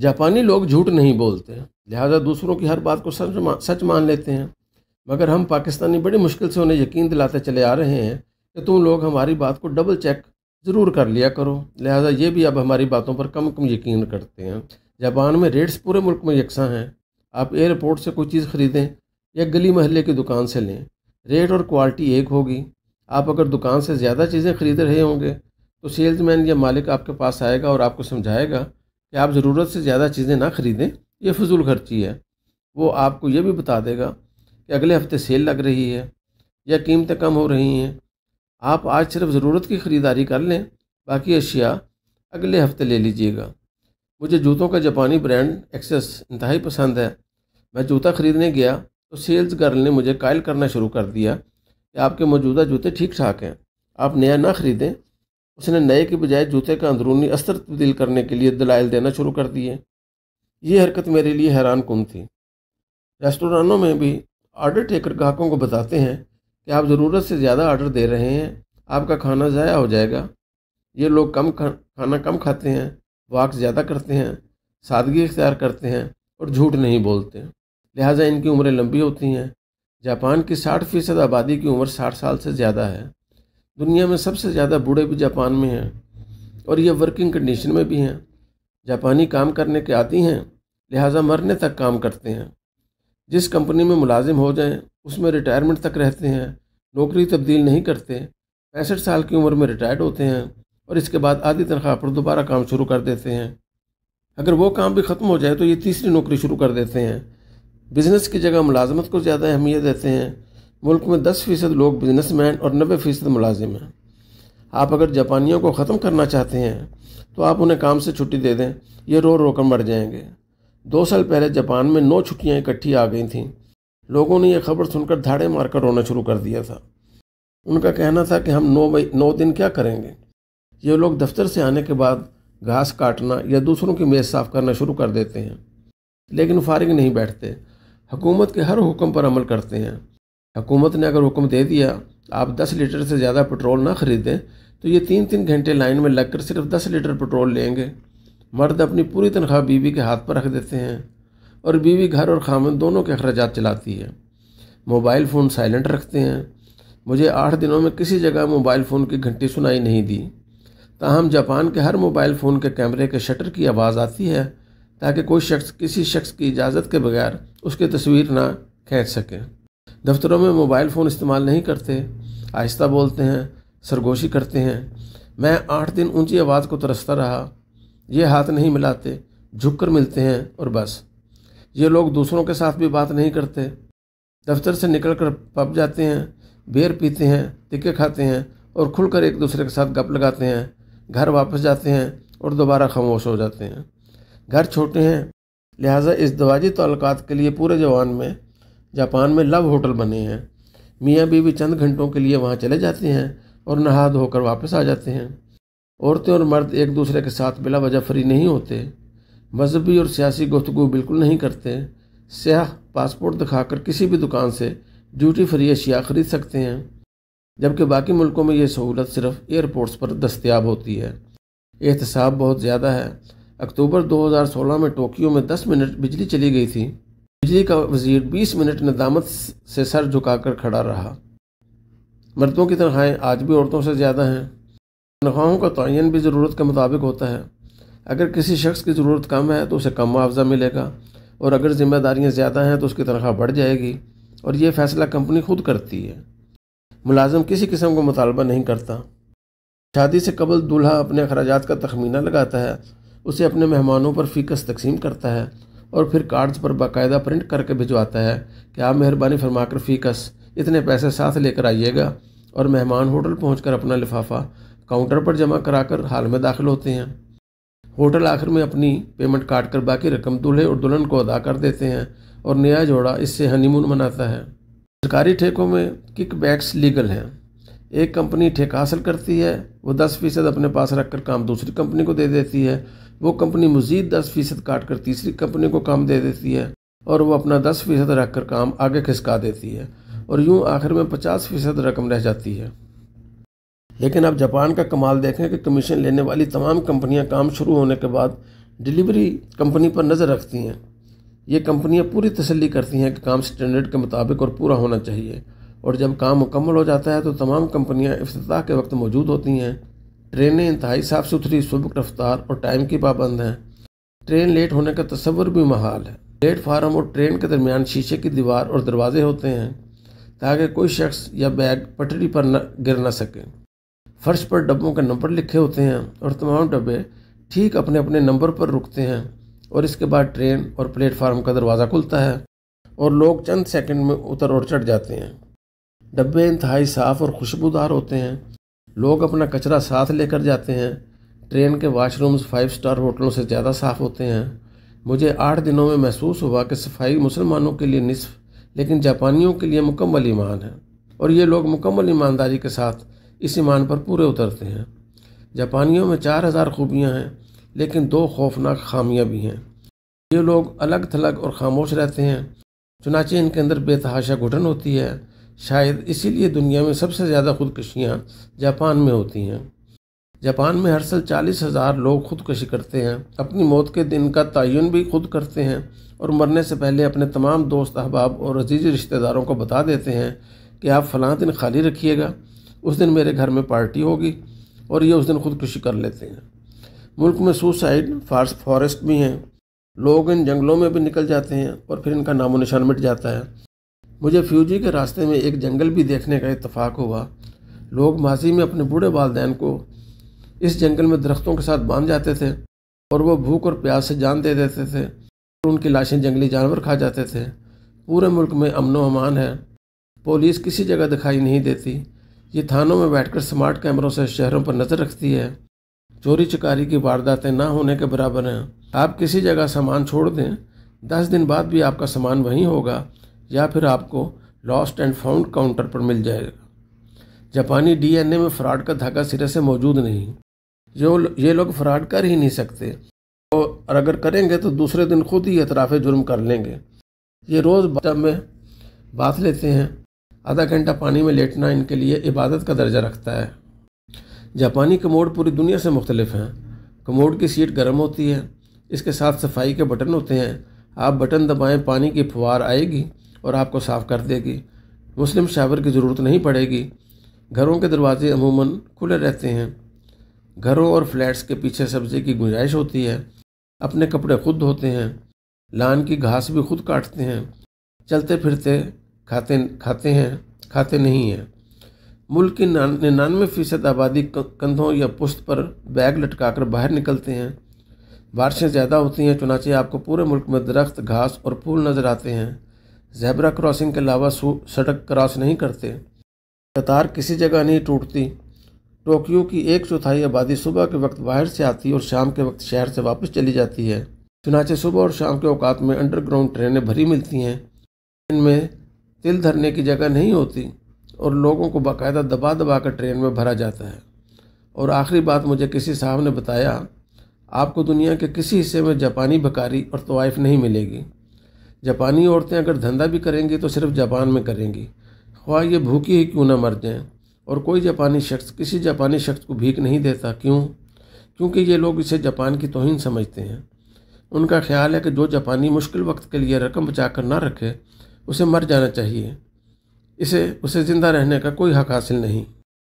जापानी लोग झूठ नहीं बोलते लिहाजा दूसरों की हर बात को सच सच मान लेते हैं मगर हम पाकिस्तानी बड़ी मुश्किल से उन्हें यकीन दिलाते चले आ रहे हैं कि तुम लोग हमारी बात को डबल चेक ज़रूर कर लिया करो लिहाजा ये भी अब हमारी बातों पर कम कम यकीन करते हैं जापान में रेट्स पूरे मुल्क में यकसा हैं आप एयरपोर्ट से कोई चीज़ ख़रीदें या गली महल्ले की दुकान से लें रेट और क्वालिटी एक होगी आप अगर दुकान से ज़्यादा चीज़ें ख़रीद रहे होंगे तो सेल्समैन या मालिक आपके पास आएगा और आपको समझाएगा कि आप ज़रूरत से ज़्यादा चीज़ें ना ख़रीदें ये फजूल खर्ची है वो आपको ये भी बता देगा कि अगले हफ्ते सेल लग रही है या कीमतें कम हो रही हैं आप आज सिर्फ ज़रूरत की ख़रीदारी कर लें बाकी अशिया अगले हफ्ते ले लीजिएगा मुझे जूतों का जापानी ब्रांड एक्सेस इंतहाई पसंद है मैं जूता ख़रीदने गया तो सेल्स गर्ल ने मुझे कायल करना शुरू कर दिया कि आपके मौजूदा जूते ठीक ठाक हैं आप नया ना ख़रीदें उसने नए के बजाय जूते का अंदरूनी अस्तर तब्दील करने के लिए दलाइल देना शुरू कर दिए ये हरकत मेरे लिए हैरान कन थी रेस्टोरानों में भी ऑर्डर टेकर ग्राहकों को बताते हैं कि आप ज़रूरत से ज़्यादा ऑर्डर दे रहे हैं आपका खाना ज़ाया हो जाएगा ये लोग कम खा, खाना कम खाते हैं वाक ज़्यादा करते हैं सादगी इख्तियार करते हैं और झूठ नहीं बोलते लिहाजा इनकी उम्रें लंबी होती हैं जापान की साठ फ़ीसद आबादी की उम्र साठ साल से ज़्यादा है दुनिया में सबसे ज़्यादा बूढ़े भी जापान में हैं और ये वर्किंग कंडीशन में भी हैं जापानी काम करने के आती हैं लिहाजा मरने तक काम करते हैं जिस कंपनी में मुलाजिम हो जाएं उसमें रिटायरमेंट तक रहते हैं नौकरी तब्दील नहीं करते पैंसठ साल की उम्र में रिटायर्ड होते हैं और इसके बाद आधी तनख्वाह पर दोबारा काम शुरू कर देते हैं अगर वो काम भी ख़त्म हो जाए तो ये तीसरी नौकरी शुरू कर देते हैं बिज़नेस की जगह मुलाजमत को ज़्यादा अहमियत देते हैं मुल्क में 10 फ़ीसद लोग बिजनेसमैन और 90 फ़ीसद मुलाजिम हैं आप अगर जापानियों को ख़त्म करना चाहते हैं तो आप उन्हें काम से छुट्टी दे दें ये रो रो कर मर जाएंगे दो साल पहले जापान में नौ छुट्टियाँ इकट्ठी आ गई थीं लोगों ने यह खबर सुनकर धाड़े मारकर रोना शुरू कर दिया था उनका कहना था कि हम नौ नौ दिन क्या करेंगे ये लोग दफ्तर से आने के बाद घास काटना या दूसरों की मेज़ साफ़ करना शुरू कर देते हैं लेकिन फारिग नहीं बैठते हुकूमत के हर हुक्म पर अमल करते हैं हुकूमत ने अगर हुक्म दे दिया आप 10 लीटर से ज़्यादा पेट्रोल ना ख़रीदें तो ये तीन तीन घंटे लाइन में लगकर सिर्फ दस लीटर पेट्रोल लेंगे मर्द अपनी पूरी तनख्वाह बीवी के हाथ पर रख देते हैं और बीवी घर और खामन दोनों के अखराज चलाती है मोबाइल फ़ोन साइलेंट रखते हैं मुझे आठ दिनों में किसी जगह मोबाइल फ़ोन की घंटी सुनाई नहीं दी ताहम जापान के हर मोबाइल फ़ोन के कैमरे के शटर की आवाज़ आती है ताकि कोई शख्स किसी शख्स की इजाज़त के बगैर उसकी तस्वीर ना खींच सकें दफ्तरों में मोबाइल फ़ोन इस्तेमाल नहीं करते आहिस्ता बोलते हैं सरगोशी करते हैं मैं आठ दिन ऊंची आवाज़ को तरसता रहा ये हाथ नहीं मिलाते झुक कर मिलते हैं और बस ये लोग दूसरों के साथ भी बात नहीं करते दफ्तर से निकल कर पब जाते हैं बेर पीते हैं टिक्के खाते हैं और खुलकर एक दूसरे के साथ गप लगाते हैं घर वापस जाते हैं और दोबारा खामोश हो जाते हैं घर छोटे हैं लिहाजा इस दवाजी तल्लत के लिए पूरे जवान में जापान में लव होटल बने हैं मियाँ बीवी चंद घंटों के लिए वहाँ चले जाते हैं और नहा धोकर वापस आ जाते हैं औरतें और मर्द एक दूसरे के साथ बिला वजह फ्री नहीं होते मजहबी और सियासी गुफ्तु बिल्कुल नहीं करते स्याह पासपोर्ट दिखाकर किसी भी दुकान से ड्यूटी फ्री अशिया खरीद सकते हैं जबकि बाकी मुल्कों में यह सहूलत सिर्फ एयरपोर्ट्स पर दस्तियाब होती है एहतसाब बहुत ज़्यादा है अक्टूबर 2016 में टोक्यो में 10 मिनट बिजली चली गई थी बिजली का वजीर बीस मिनट नदामत से सर झुकाकर खड़ा रहा मर्दों की तनख्वाहें आज भी औरतों से ज़्यादा हैं तनख्वाहों का तयन भी ज़रूरत के मुताबिक होता है अगर किसी शख्स की ज़रूरत कम है तो उसे कम मुआवजा मिलेगा और अगर ज़िम्मेदारियाँ ज़्यादा हैं तो उसकी तनख्वाह बढ़ जाएगी और यह फैसला कंपनी खुद करती है मुलाजम किसी किस्म का मुतालबा नहीं करता शादी से कबल दूल्हा अपने अखराज का तखमीना लगाता है उसे अपने मेहमानों पर फ़ीकस तकसीम करता है और फिर कार्ड्स पर बाकायदा प्रिंट करके भिजवाता है कि आप मेहरबानी फरमाकर फीकस इतने पैसे साथ लेकर आइएगा और मेहमान होटल पहुंचकर अपना लिफाफा काउंटर पर जमा कराकर हाल में दाखिल होते हैं होटल आखिर में अपनी पेमेंट काट कर बाकी रकम दूल्हे और दुल्हन को अदा कर देते हैं और नया जोड़ा इससे हनीमून मनाता है सरकारी ठेकों में किकबैक्स लीगल हैं एक कंपनी ठेका हासिल करती है वो दस फीसद अपने पास रखकर काम दूसरी कंपनी को दे देती है वो कंपनी मज़ीद दस फ़ीसद काट कर तीसरी कंपनी को काम दे देती है और वो अपना दस फ़ीसद रख कर काम आगे खिसका देती है और यूँ आखिर में पचास फ़ीसद रकम रह जाती है लेकिन आप जापान का कमाल देखें कि कमीशन लेने वाली तमाम कंपनियां काम शुरू होने के बाद डिलीवरी कंपनी पर नज़र रखती हैं ये कंपनियाँ पूरी तसल्ली करती हैं कि काम स्टैंडर्ड के मुताबिक और पूरा होना चाहिए और जब काम मुकम्मल हो जाता है तो तमाम कंपनियाँ अफ्ताह के वक्त मौजूद होती हैं ट्रेनें इंतहाई साफ़ सुथरी सबक रफ्तार और टाइम की पाबंद हैं ट्रेन लेट होने का तस्वर भी महाल है प्लेटफार्म और ट्रेन के दरमियान शीशे की दीवार और दरवाजे होते हैं ताकि कोई शख्स या बैग पटरी पर न गिर ना सके फर्श पर डब्बों के नंबर लिखे होते हैं और तमाम डब्बे ठीक अपने अपने नंबर पर रुकते हैं और इसके बाद ट्रेन और प्लेटफार्म का दरवाज़ा खुलता है और लोग चंद सेकंड में उतर और चढ़ जाते हैं डब्बे इंतहाई साफ़ और खुशबूदार होते हैं लोग अपना कचरा साथ लेकर जाते हैं ट्रेन के वाशरूम्स फाइव स्टार होटलों से ज़्यादा साफ़ होते हैं मुझे आठ दिनों में महसूस हुआ कि सफाई मुसलमानों के लिए निसफ लेकिन जापानियों के लिए मुकम्मल ईमान है और ये लोग मुकम्मल ईमानदारी के साथ इस ईमान पर पूरे उतरते हैं जापानियों में चार हज़ार खूबियाँ हैं लेकिन दो खौफनाक खामियाँ भी हैं ये लोग अलग थलग और खामोश रहते हैं चुनाचे इनके अंदर बेतहाशा घुटन होती है शायद इसीलिए दुनिया में सबसे ज़्यादा खुदकशियाँ जापान में होती हैं जापान में हर साल चालीस हज़ार लोग खुदकशी करते हैं अपनी मौत के दिन का तयन भी खुद करते हैं और मरने से पहले अपने तमाम दोस्त अहबाब और अजीज़ रिश्तेदारों को बता देते हैं कि आप फ़ला दिन खाली रखिएगा उस दिन मेरे घर में पार्टी होगी और ये उस दिन खुदकशी कर लेते हैं मुल्क में सुसाइड फार्स फॉरेस्ट भी हैं लोग इन जंगलों में भी निकल जाते हैं और फिर इनका नामो निशान मिट जाता है मुझे फ्यूजी के रास्ते में एक जंगल भी देखने का इतफाक़ हुआ लोग माजी में अपने बूढ़े वालदेन को इस जंगल में दरख्तों के साथ बांध जाते थे और वह भूख और प्यास से जान दे देते थे और उनकी लाशें जंगली जानवर खा जाते थे पूरे मुल्क में अमन अमान है पुलिस किसी जगह दिखाई नहीं देती ये थानों में बैठकर स्मार्ट कैमरों से शहरों पर नज़र रखती है चोरी चकारी की वारदातें ना होने के बराबर हैं आप किसी जगह सामान छोड़ दें दस दिन बाद भी आपका सामान वहीं होगा या फिर आपको लॉस्ट एंड फाउंड काउंटर पर मिल जाएगा जापानी डीएनए में फ्रॉड का धागा सिरे से मौजूद नहीं जो ये लोग फ्रॉड कर ही नहीं सकते तो और अगर करेंगे तो दूसरे दिन खुद ही अतराफ़ जुर्म कर लेंगे ये रोज़ टब में बात लेते हैं आधा घंटा पानी में लेटना इनके लिए इबादत का दर्जा रखता है जापानी कमोड पूरी दुनिया से मुख्तलिफ हैं कमोड की सीट गर्म होती है इसके साथ सफाई के बटन होते हैं आप बटन दबाएं पानी की फुहार आएगी और आपको साफ़ कर देगी मुस्लिम शावर की ज़रूरत नहीं पड़ेगी घरों के दरवाजे अमूमन खुले रहते हैं घरों और फ्लैट्स के पीछे सब्जी की गुंजाइश होती है अपने कपड़े खुद धोते हैं लान की घास भी खुद काटते हैं चलते फिरते खाते खाते हैं खाते नहीं हैं मुल्क की निन्यानवे फ़ीसद आबादी कंधों या पुश्त पर बैग लटकाकर बाहर निकलते हैं बारिशें ज़्यादा होती हैं चुनाचे आपको पूरे मुल्क में दरख्त घास और फूल नज़र आते हैं जैबरा क्रॉसिंग के अलावा सड़क क्रॉस नहीं करते कतार किसी जगह नहीं टूटती टोक्यो की एक चौथाई आबादी सुबह के वक्त बाहर से आती और शाम के वक्त शहर से वापस चली जाती है चुनाचे सुबह और शाम के अवकात में अंडरग्राउंड ट्रेनें भरी मिलती हैं इनमें तिल धरने की जगह नहीं होती और लोगों को बाकायदा दबा दबा कर ट्रेन में भरा जाता है और आखिरी बात मुझे किसी साहब ने बताया आपको दुनिया के किसी हिस्से में जापानी भकारी और तवाइफ नहीं मिलेगी जापानी औरतें अगर धंधा भी करेंगी तो सिर्फ जापान में करेंगी ख्वाह ये भूखी ही क्यों ना मर जाएं और कोई जापानी शख्स किसी जापानी शख्स को भीख नहीं देता क्यों क्योंकि ये लोग इसे जापान की तोहन समझते हैं उनका ख्याल है कि जो जापानी मुश्किल वक्त के लिए रकम बचा कर ना रखे उसे मर जाना चाहिए इसे उसे ज़िंदा रहने का कोई हक हासिल नहीं